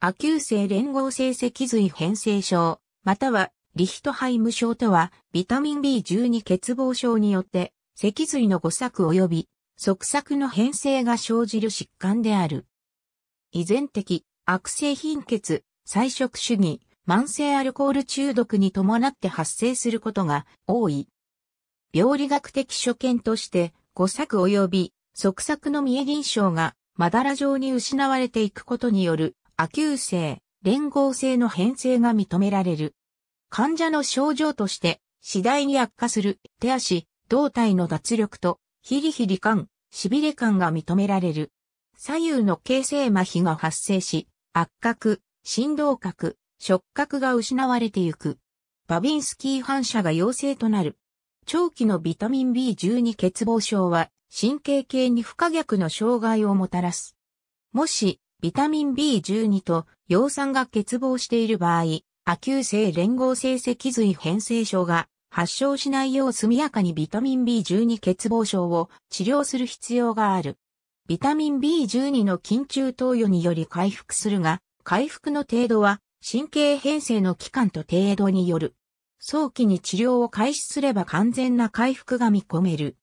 亜急性連合性脊髄変性症、またはリヒトハイム症とは、ビタミン B12 欠乏症によって、脊髄の誤作及び、側作の変性が生じる疾患である。依然的、悪性貧血、菜食主義、慢性アルコール中毒に伴って発生することが多い。病理学的所見として、誤作及び、側作の見え臨床が、まだら状に失われていくことによる亜急性、連合性の変性が認められる。患者の症状として、次第に悪化する手足、胴体の脱力と、ヒリヒリ感、痺れ感が認められる。左右の形成麻痺が発生し、圧覚、振動覚、触覚が失われてゆく。バビンスキー反射が陽性となる。長期のビタミン B12 欠乏症は神経系に不可逆の障害をもたらす。もしビタミン B12 と葉酸が欠乏している場合、亜急性連合性脊髄変性症が発症しないよう速やかにビタミン B12 欠乏症を治療する必要がある。ビタミン B12 の緊急投与により回復するが、回復の程度は神経変性の期間と程度による。早期に治療を開始すれば完全な回復が見込める。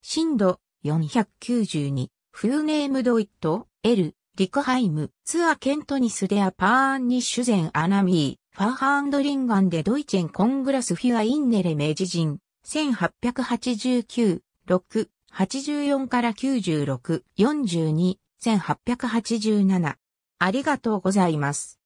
震度492、フルネームドイット、L、リクハイム、ツアーケントニスデアパーンニッシュゼンアナミー、ファーハンドリンガンデドイチェンコングラスフィアインネレメジジン、1889、6、84から96、42、1887。ありがとうございます。